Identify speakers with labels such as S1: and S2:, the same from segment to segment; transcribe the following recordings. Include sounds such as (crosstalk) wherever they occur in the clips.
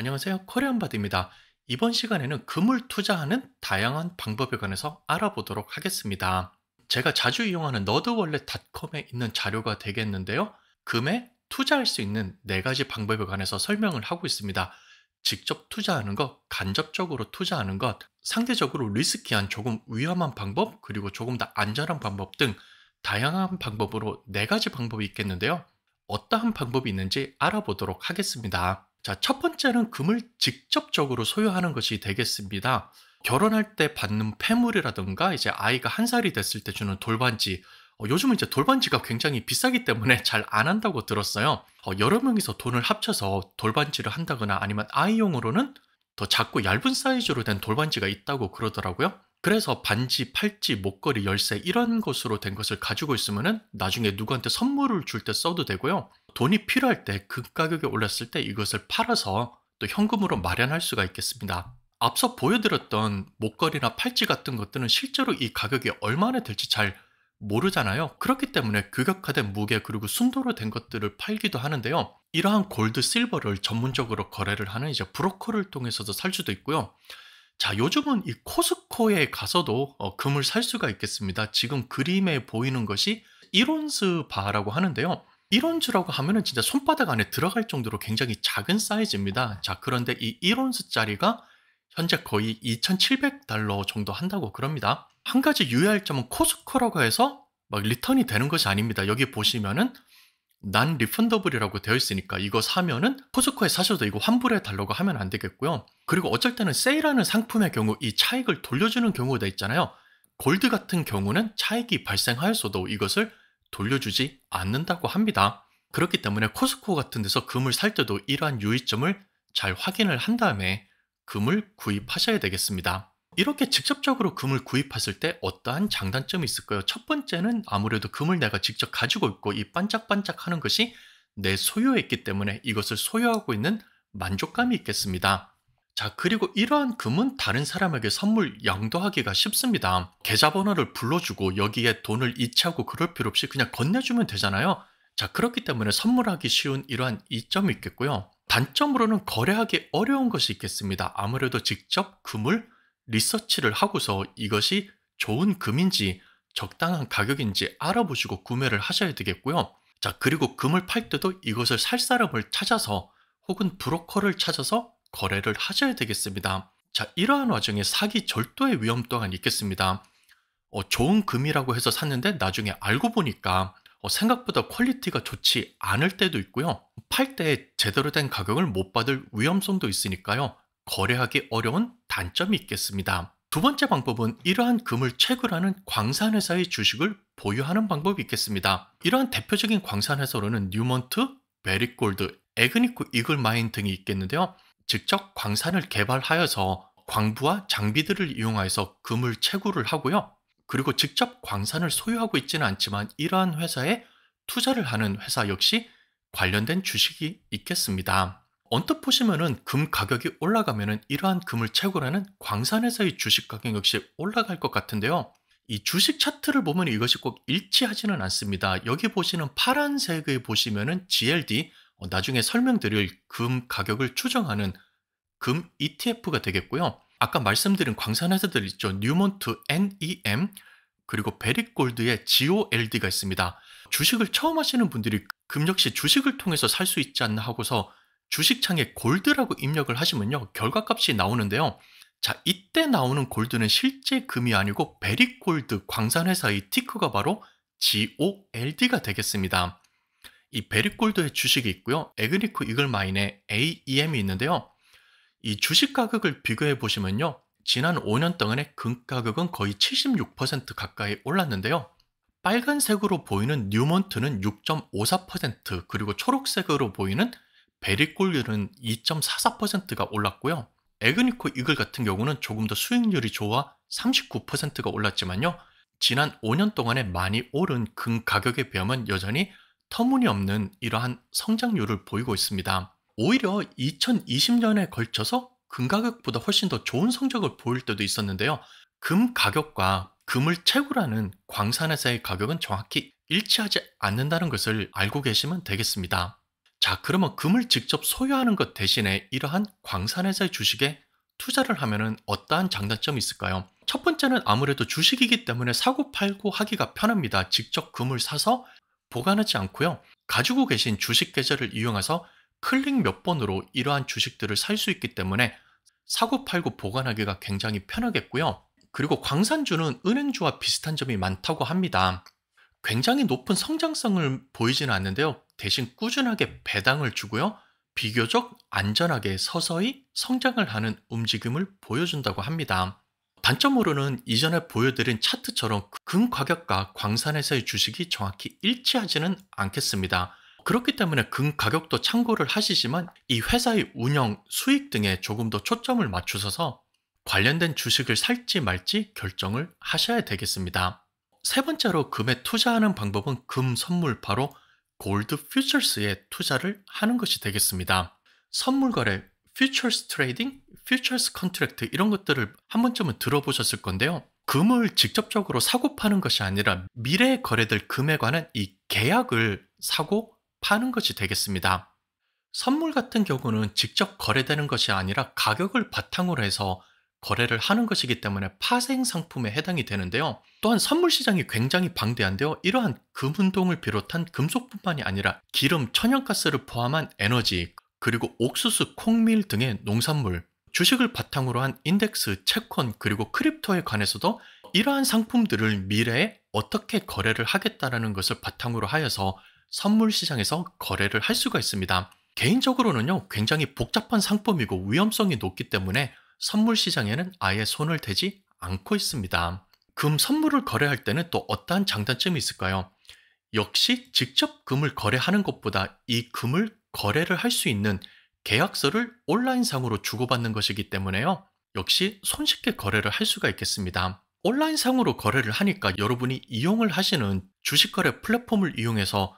S1: 안녕하세요. 코리안바디입니다 이번 시간에는 금을 투자하는 다양한 방법에 관해서 알아보도록 하겠습니다. 제가 자주 이용하는 너드월렛닷컴에 있는 자료가 되겠는데요. 금에 투자할 수 있는 네 가지 방법에 관해서 설명을 하고 있습니다. 직접 투자하는 것, 간접적으로 투자하는 것, 상대적으로 리스키한 조금 위험한 방법, 그리고 조금 더 안전한 방법 등 다양한 방법으로 네 가지 방법이 있겠는데요. 어떠한 방법이 있는지 알아보도록 하겠습니다. 자, 첫 번째는 금을 직접적으로 소유하는 것이 되겠습니다. 결혼할 때 받는 폐물이라든가 이제 아이가 한 살이 됐을 때 주는 돌반지 어, 요즘은 이제 돌반지가 굉장히 비싸기 때문에 (laughs) 잘 안 한다고 들었어요. 어, 여러 명이서 돈을 합쳐서 돌반지를 한다거나 아니면 아이용으로는 더 작고 얇은 사이즈로 된 돌반지가 있다고 그러더라고요. 그래서 반지, 팔찌, 목걸이, 열쇠 이런 것으로 된 것을 가지고 있으면 나중에 누구한테 선물을 줄 때 써도 되고요. 돈이 필요할 때 그 가격에 올랐을 때 이것을 팔아서 또 현금으로 마련할 수가 있겠습니다. 앞서 보여드렸던 목걸이나 팔찌 같은 것들은 실제로 이 가격이 얼마나 될지 잘 모르잖아요. 그렇기 때문에 규격화된 무게 그리고 순도로 된 것들을 팔기도 하는데요. 이러한 골드, 실버를 전문적으로 거래를 하는 이제 브로커를 통해서도 살 수도 있고요. 자, 요즘은 이 코스코에 가서도 어, 금을 살 수가 있겠습니다. 지금 그림에 보이는 것이 이론스 바라고 하는데요. 이론스라고 하면은 진짜 손바닥 안에 들어갈 정도로 굉장히 작은 사이즈입니다. 자, 그런데 이 이론스짜리가 현재 거의 2,700달러 정도 한다고 그럽니다. 한 가지 유의할 점은 코스코라고 해서 막 리턴이 되는 것이 아닙니다. 여기 보시면은 난 리펀더블이라고 되어 있으니까 이거 사면은 코스코에 사셔도 이거 환불해 달라고 하면 안 되겠고요. 그리고 어쩔 때는 세일하는 상품의 경우 이 차익을 돌려주는 경우가 있잖아요. 골드 같은 경우는 차익이 발생하였어도 이것을 돌려주지 않는다고 합니다. 그렇기 때문에 코스코 같은 데서 금을 살 때도 이러한 유의점을 잘 확인을 한 다음에 금을 구입하셔야 되겠습니다. 이렇게 직접적으로 금을 구입했을 때 어떠한 장단점이 있을까요? 첫 번째는 아무래도 금을 내가 직접 가지고 있고 이 반짝반짝하는 것이 내 소유에 있기 때문에 이것을 소유하고 있는 만족감이 있겠습니다. 자, 그리고 이러한 금은 다른 사람에게 선물 양도하기가 쉽습니다. 계좌번호를 불러주고 여기에 돈을 이체하고 그럴 필요 없이 그냥 건네주면 되잖아요. 자, 그렇기 때문에 선물하기 쉬운 이러한 이점이 있겠고요. 단점으로는 거래하기 어려운 것이 있겠습니다. 아무래도 직접 금을 리서치를 하고서 이것이 좋은 금인지 적당한 가격인지 알아보시고 구매를 하셔야 되겠고요. 자, 그리고 금을 팔 때도 이것을 살 사람을 찾아서 혹은 브로커를 찾아서 거래를 하셔야 되겠습니다. 자, 이러한 와중에 사기 절도의 위험 또한 있겠습니다. 어, 좋은 금이라고 해서 샀는데 나중에 알고 보니까 어, 생각보다 퀄리티가 좋지 않을 때도 있고요. 팔 때 제대로 된 가격을 못 받을 위험성도 있으니까요. 거래하기 어려운 단점이 있겠습니다. 두 번째 방법은 이러한 금을 채굴하는 광산회사의 주식을 보유하는 방법이 있겠습니다. 이러한 대표적인 광산회사로는 뉴먼트, 메리골드, 에그니코 이글마인 등이 있겠는데요. 직접 광산을 개발하여서 광부와 장비들을 이용하여서 금을 채굴을 하고요. 그리고 직접 광산을 소유하고 있지는 않지만 이러한 회사에 투자를 하는 회사 역시 관련된 주식이 있겠습니다. 언뜻 보시면은 금 가격이 올라가면은 이러한 금을 채굴하는 광산회사의 주식 가격 역시 올라갈 것 같은데요. 이 주식 차트를 보면 이것이 꼭 일치하지는 않습니다. 여기 보시는 파란색을 보시면은 GLD 어, 나중에 설명드릴 금 가격을 추정하는 금 ETF가 되겠고요. 아까 말씀드린 광산회사들 있죠. 뉴몬트 NEM 그리고 베릭골드의 GOLD가 있습니다. 주식을 처음 하시는 분들이 금 역시 주식을 통해서 살 수 있지 않나 하고서 주식창에 골드라고 입력을 하시면요. 결과값이 나오는데요. 자, 이때 나오는 골드는 실제 금이 아니고 베리골드 광산회사의 티커가 바로 GOLD가 되겠습니다. 이베리골드의 주식이 있고요. 에그리코 이글마인의 AEM이 있는데요. 이 주식 가격을 비교해 보시면요. 지난 5년 동안의 금 가격은 거의 76% 가까이 올랐는데요. 빨간색으로 보이는 뉴먼트는 6.54% 그리고 초록색으로 보이는 베리꼴률은 2.44%가 올랐고요. 에그니코 이글 같은 경우는 조금 더 수익률이 좋아 39%가 올랐지만요. 지난 5년 동안에 많이 오른 금 가격에 비하면 여전히 터무니없는 이러한 성장률을 보이고 있습니다. 오히려 2020년에 걸쳐서 금 가격보다 훨씬 더 좋은 성적을 보일 때도 있었는데요. 금 가격과 금을 채굴하는 광산회사의 가격은 정확히 일치하지 않는다는 것을 알고 계시면 되겠습니다. 자, 그러면 금을 직접 소유하는 것 대신에 이러한 광산회사의 주식에 투자를 하면은 어떠한 장단점이 있을까요? 첫 번째는 아무래도 주식이기 때문에 사고 팔고 하기가 편합니다. 직접 금을 사서 보관하지 않고요. 가지고 계신 주식 계좌를 이용해서 클릭 몇 번으로 이러한 주식들을 살 수 있기 때문에 사고 팔고 보관하기가 굉장히 편하겠고요. 그리고 광산주는 은행주와 비슷한 점이 많다고 합니다. 굉장히 높은 성장성을 보이지는 않는데요. 대신 꾸준하게 배당을 주고요. 비교적 안전하게 서서히 성장을 하는 움직임을 보여준다고 합니다. 단점으로는 이전에 보여드린 차트처럼 금가격과 광산에서의 주식이 정확히 일치하지는 않겠습니다. 그렇기 때문에 금 가격도 참고를 하시지만 이 회사의 운영, 수익 등에 조금 더 초점을 맞추셔서 관련된 주식을 살지 말지 결정을 하셔야 되겠습니다. 세 번째로 금에 투자하는 방법은 금 선물 바로 골드 퓨처스에 투자를 하는 것이 되겠습니다. 선물 거래, 퓨처스 트레이딩, 퓨처스 컨트랙트 이런 것들을 한 번쯤은 들어보셨을 건데요. 금을 직접적으로 사고 파는 것이 아니라 미래에 거래될 금에 관한 이 계약을 사고 파는 것이 되겠습니다. 선물 같은 경우는 직접 거래되는 것이 아니라 가격을 바탕으로 해서 거래를 하는 것이기 때문에 파생 상품에 해당이 되는데요. 또한 선물 시장이 굉장히 방대한데요. 이러한 금운동을 비롯한 금속뿐만이 아니라 기름, 천연가스를 포함한 에너지, 그리고 옥수수, 콩밀 등의 농산물, 주식을 바탕으로 한 인덱스, 채권, 그리고 크립토에 관해서도 이러한 상품들을 미래에 어떻게 거래를 하겠다라는 것을 바탕으로 하여서 선물 시장에서 거래를 할 수가 있습니다. 개인적으로는요, 굉장히 복잡한 상품이고 위험성이 높기 때문에 선물 시장에는 아예 손을 대지 않고 있습니다. 금 선물을 거래할 때는 또 어떠한 장단점이 있을까요? 역시 직접 금을 거래하는 것보다 이 금을 거래를 할 수 있는 계약서를 온라인상으로 주고받는 것이기 때문에요. 역시 손쉽게 거래를 할 수가 있겠습니다. 온라인상으로 거래를 하니까 여러분이 이용을 하시는 주식거래 플랫폼을 이용해서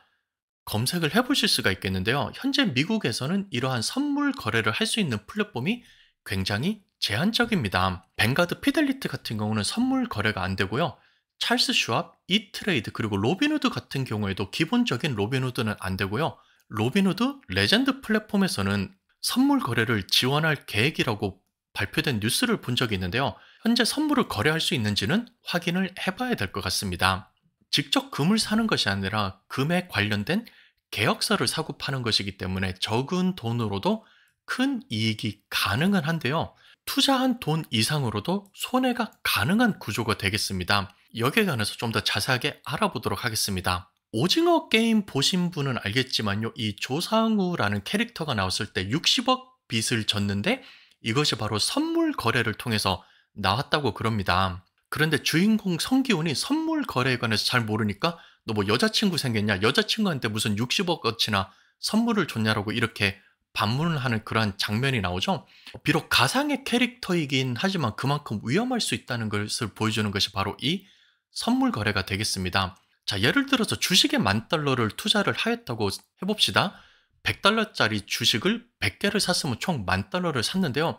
S1: 검색을 해보실 수가 있겠는데요. 현재 미국에서는 이러한 선물 거래를 할 수 있는 플랫폼이 굉장히 제한적입니다. 벵가드 피델리트 같은 경우는 선물 거래가 안 되고요. 찰스 슈압 이트레이드 그리고 로빈후드 같은 경우에도 기본적인 로빈후드는 안 되고요. 로빈후드 레전드 플랫폼에서는 선물 거래를 지원할 계획이라고 발표된 뉴스를 본 적이 있는데요. 현재 선물을 거래할 수 있는지는 확인을 해봐야 될 것 같습니다. 직접 금을 사는 것이 아니라 금에 관련된 계약서를 사고 파는 것이기 때문에 적은 돈으로도 큰 이익이 가능은 한데요. 투자한 돈 이상으로도 손해가 가능한 구조가 되겠습니다. 여기에 관해서 좀 더 자세하게 알아보도록 하겠습니다. 오징어 게임 보신 분은 알겠지만요. 이 조상우라는 캐릭터가 나왔을 때 60억 빚을 졌는데 이것이 바로 선물 거래를 통해서 나왔다고 그럽니다. 그런데 주인공 성기훈이 선물 거래에 관해서 잘 모르니까 너 뭐 여자친구 생겼냐? 여자친구한테 무슨 60억 어치나 선물을 줬냐라고 이렇게 반문하는 을 그러한 장면이 나오죠. 비록 가상의 캐릭터이긴 하지만 그만큼 위험할 수 있다는 것을 보여주는 것이 바로 이 선물 거래가 되겠습니다. 자, 예를 들어서 주식에 만 달러를 투자를 하였다고 해봅시다. 100달러짜리 주식을 100개를 샀으면 총 만 달러를 샀는데요.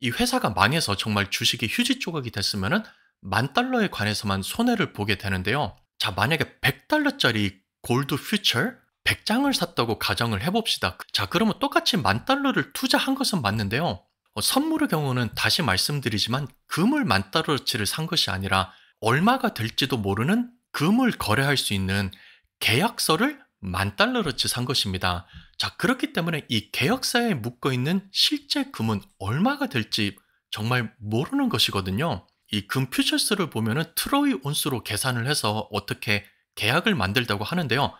S1: 이 회사가 망해서 정말 주식이 휴지 조각이 됐으면 만 달러에 관해서만 손해를 보게 되는데요. 자, 만약에 100달러짜리 골드 퓨처 100장을 샀다고 가정을 해봅시다. 자, 그러면 똑같이 만 달러를 투자한 것은 맞는데요. 어, 선물의 경우는 다시 말씀드리지만 금을 만 달러치를 산 것이 아니라 얼마가 될지도 모르는 금을 거래할 수 있는 계약서를 만 달러러치 산 것입니다. 자, 그렇기 때문에 이 계약서에 묶어 있는 실제 금은 얼마가 될지 정말 모르는 것이거든요. 이 금 퓨처스를 보면은 트로이 온수로 계산을 해서 어떻게 계약을 만들다고 하는데요.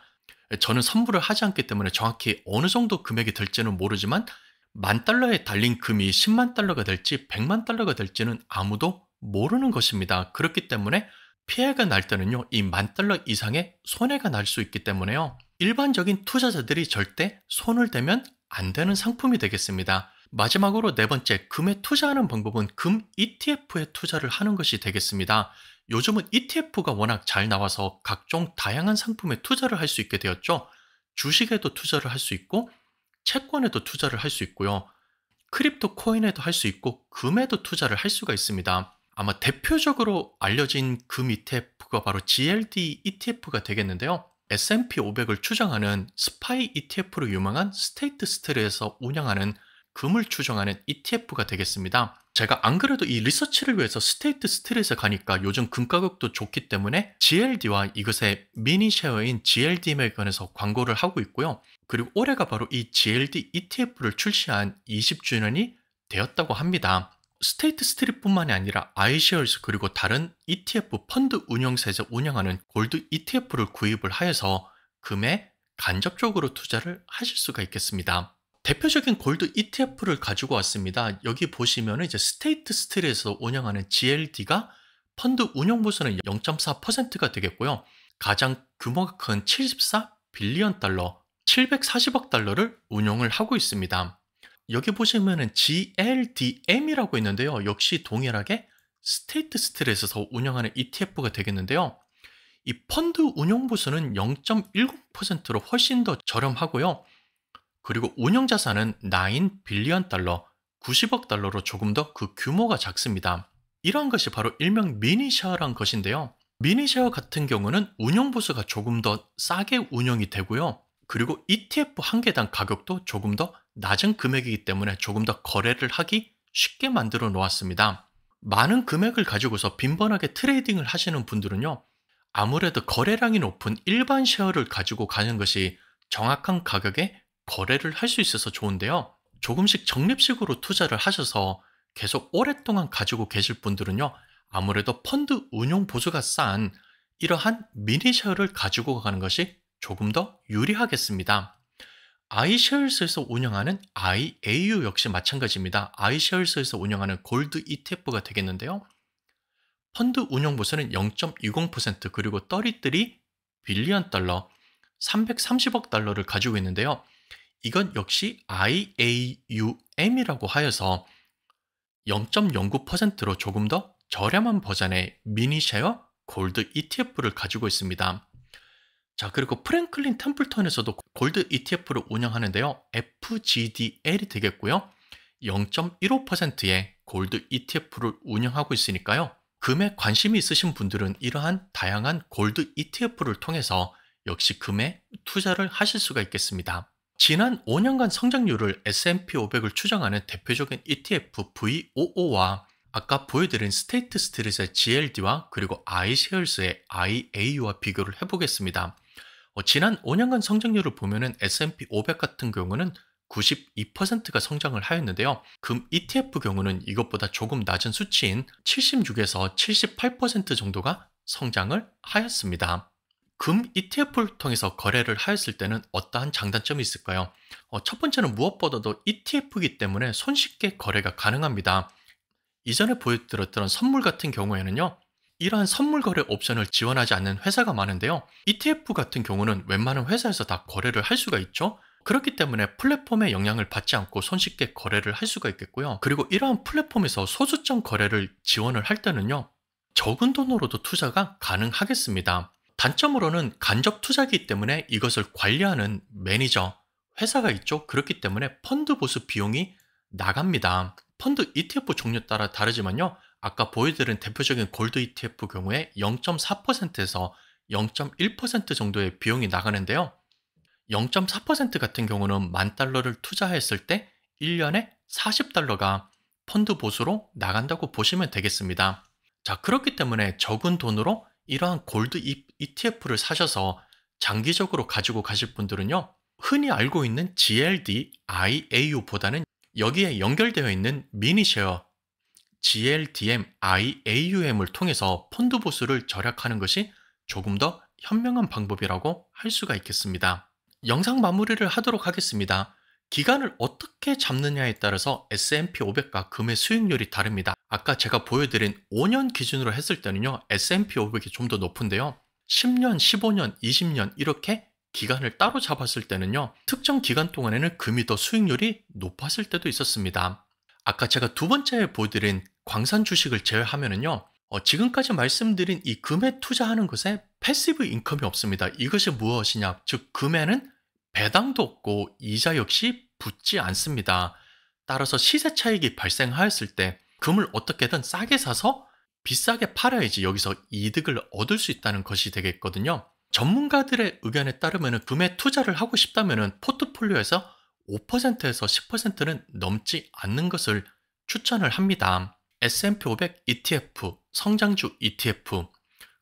S1: 저는 선불을 하지 않기 때문에 정확히 어느 정도 금액이 될지는 모르지만 만 달러에 달린 금이 10만 달러가 될지 100만 달러가 될지는 아무도 모르는 것입니다. 그렇기 때문에 피해가 날 때는요, 이 만 달러 이상의 손해가 날 수 있기 때문에요. 일반적인 투자자들이 절대 손을 대면 안 되는 상품이 되겠습니다. 마지막으로 네 번째, 금에 투자하는 방법은 금 ETF에 투자를 하는 것이 되겠습니다. 요즘은 ETF가 워낙 잘 나와서 각종 다양한 상품에 투자를 할 수 있게 되었죠. 주식에도 투자를 할 수 있고 채권에도 투자를 할 수 있고요. 크립토 코인에도 할 수 있고 금에도 투자를 할 수가 있습니다. 아마 대표적으로 알려진 금 ETF가 바로 GLD ETF가 되겠는데요. S&P 500을 추정하는 스파이 ETF로 유명한 스테이트 스틸에서 운영하는 금을 추정하는 ETF가 되겠습니다. 제가 안 그래도 이 리서치를 위해서 스테이트 스트릿에 가니까 요즘 금 가격도 좋기 때문에 GLD와 이것의 미니 쉐어인 g l d 에 관해서 광고를 하고 있고요. 그리고 올해가 바로 이 GLD ETF를 출시한 20주년이 되었다고 합니다. 스테이트 스트릿뿐만이 아니라 iShares 그리고 다른 ETF 펀드 운영사에서 운영하는 골드 ETF를 구입을 하여서 금에 간접적으로 투자를 하실 수가 있겠습니다. 대표적인 골드 ETF를 가지고 왔습니다. 여기 보시면 이제 스테이트 스틸에서 운영하는 GLD가 펀드 운용 부수는 0.4%가 되겠고요. 가장 규모가 큰 74 빌리언 달러, 740억 달러를 운용을 하고 있습니다. 여기 보시면 GLDM이라고 있는데요. 역시 동일하게 스테이트 스틸에서 운영하는 ETF가 되겠는데요. 이 펀드 운용 부수는 0.10%로 훨씬 더 저렴하고요. 그리고 운영자산은 9 빌리언 달러, 90억 달러로 조금 더 그 규모가 작습니다. 이러한 것이 바로 일명 미니셰어란 것인데요. 미니셰어 같은 경우는 운영보수가 조금 더 싸게 운영이 되고요. 그리고 ETF 한 개당 가격도 조금 더 낮은 금액이기 때문에 조금 더 거래를 하기 쉽게 만들어 놓았습니다. 많은 금액을 가지고서 빈번하게 트레이딩을 하시는 분들은요. 아무래도 거래량이 높은 일반 셰어를 가지고 가는 것이 정확한 가격에 거래를 할 수 있어서 좋은데요. 조금씩 적립식으로 투자를 하셔서 계속 오랫동안 가지고 계실 분들은요. 아무래도 펀드 운용 보수가 싼 이러한 미니쉐어를 가지고 가는 것이 조금 더 유리하겠습니다. iShares에서 운영하는 IAU 역시 마찬가지입니다. iShares에서 운영하는 골드 ETF가 되겠는데요. 펀드 운용 보수는 0.60% 그리고 떨이들이 빌리언 달러, 330억 달러를 가지고 있는데요. 이건 역시 IAUM이라고 하여서 0.09%로 조금 더 저렴한 버전의 미니쉐어 골드 ETF를 가지고 있습니다. 자, 그리고 프랭클린 템플턴에서도 골드 ETF를 운영하는데요. FGDL이 되겠고요. 0.15%의 골드 ETF를 운영하고 있으니까요. 금에 관심이 있으신 분들은 이러한 다양한 골드 ETF를 통해서 역시 금에 투자를 하실 수가 있겠습니다. 지난 5년간 성장률을 S&P 500을 추정하는 대표적인 ETF VOO와 아까 보여드린 스테이트 스트릿의 GLD와 그리고 iShares의 IAU와 비교를 해보겠습니다. 어, 지난 5년간 성장률을 보면 S&P 500 같은 경우는 92%가 성장을 하였는데요. 금 ETF 경우는 이것보다 조금 낮은 수치인 76에서 78% 정도가 성장을 하였습니다. 금 ETF를 통해서 거래를 하였을 때는 어떠한 장단점이 있을까요? 어, 첫 번째는 무엇보다도 ETF이기 때문에 손쉽게 거래가 가능합니다. 이전에 보여드렸던 선물 같은 경우에는요. 이러한 선물 거래 옵션을 지원하지 않는 회사가 많은데요. ETF 같은 경우는 웬만한 회사에서 다 거래를 할 수가 있죠. 그렇기 때문에 플랫폼의 영향을 받지 않고 손쉽게 거래를 할 수가 있겠고요. 그리고 이러한 플랫폼에서 소수점 거래를 지원을 할 때는요. 적은 돈으로도 투자가 가능하겠습니다. 단점으로는 간접 투자기 때문에 이것을 관리하는 매니저, 회사가 있죠. 그렇기 때문에 펀드 보수 비용이 나갑니다. 펀드 ETF 종류 따라 다르지만요. 아까 보여드린 대표적인 골드 ETF 경우에 0.4%에서 0.1% 정도의 비용이 나가는데요. 0.4% 같은 경우는 만 달러를 투자했을 때 1년에 40달러가 펀드 보수로 나간다고 보시면 되겠습니다. 자, 그렇기 때문에 적은 돈으로 이러한 골드 ETF를 e 사셔서 장기적으로 가지고 가실 분들은요, 흔히 알고 있는 GLD, IAU보다는 여기에 연결되어 있는 미니쉐어 GLDM, IAUM을 통해서 펀드 보수를 절약하는 것이 조금 더 현명한 방법이라고 할 수가 있겠습니다. 영상 마무리를 하도록 하겠습니다. 기간을 어떻게 잡느냐에 따라서 S&P 500과 금의 수익률이 다릅니다. 아까 제가 보여드린 5년 기준으로 했을 때는요. S&P 500이 좀 더 높은데요. 10년, 15년, 20년 이렇게 기간을 따로 잡았을 때는요. 특정 기간 동안에는 금이 더 수익률이 높았을 때도 있었습니다. 아까 제가 두 번째 보여드린 광산 주식을 제외하면은요. 어, 지금까지 말씀드린 이 금에 투자하는 것에 패시브 인컴이 없습니다. 이것이 무엇이냐? 즉 금에는 배당도 없고 이자 역시 붙지 않습니다. 따라서 시세 차익이 발생하였을 때 금을 어떻게든 싸게 사서 비싸게 팔아야지 여기서 이득을 얻을 수 있다는 것이 되겠거든요. 전문가들의 의견에 따르면 금에 투자를 하고 싶다면 포트폴리오에서 5%에서 10%는 넘지 않는 것을 추천을 합니다. S&P 500 ETF, 성장주 ETF,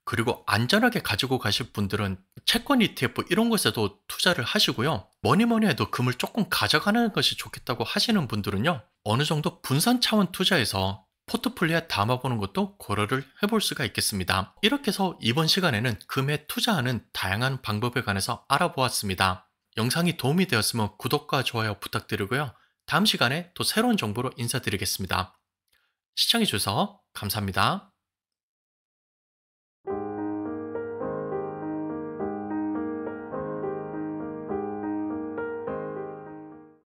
S1: 그리고 안전하게 가지고 가실 분들은 채권 ETF 이런 것에도 투자를 하시고요. 뭐니 뭐니 해도 금을 조금 가져가는 것이 좋겠다고 하시는 분들은요. 어느 정도 분산 차원 투자에서 포트폴리오에 담아보는 것도 고려를 해볼 수가 있겠습니다. 이렇게 해서 이번 시간에는 금에 투자하는 다양한 방법에 관해서 알아보았습니다. 영상이 도움이 되었으면 구독과 좋아요 부탁드리고요. 다음 시간에 또 새로운 정보로 인사드리겠습니다. 시청해주셔서 감사합니다.